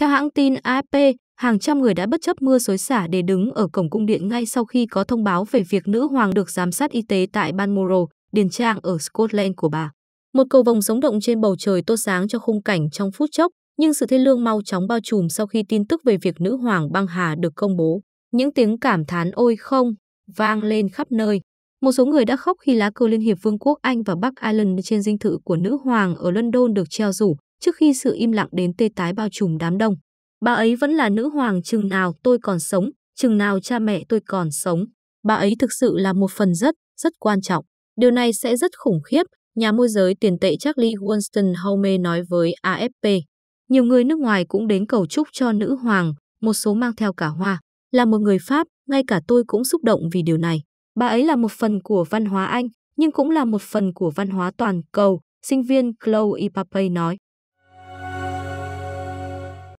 Theo hãng tin AFP, hàng trăm người đã bất chấp mưa xối xả để đứng ở cổng cung điện ngay sau khi có thông báo về việc nữ hoàng được giám sát y tế tại Balmoral, điền trang ở Scotland của bà. Một cầu vồng sống động trên bầu trời tô sáng cho khung cảnh trong phút chốc, nhưng sự thê lương mau chóng bao trùm sau khi tin tức về việc nữ hoàng băng hà được công bố. Những tiếng cảm thán ôi không vang lên khắp nơi. Một số người đã khóc khi lá cờ Liên hiệp Vương quốc Anh và Bắc Ireland trên dinh thự của nữ hoàng ở London được treo rủ, trước khi sự im lặng đến tê tái bao trùm đám đông. Bà ấy vẫn là nữ hoàng chừng nào tôi còn sống, chừng nào cha mẹ tôi còn sống. Bà ấy thực sự là một phần rất, rất quan trọng. Điều này sẽ rất khủng khiếp, nhà môi giới tiền tệ Charlie Winston Home nói với AFP. Nhiều người nước ngoài cũng đến cầu chúc cho nữ hoàng, một số mang theo cả hoa. Là một người Pháp, ngay cả tôi cũng xúc động vì điều này. Bà ấy là một phần của văn hóa Anh, nhưng cũng là một phần của văn hóa toàn cầu, sinh viên Chloe Papay nói.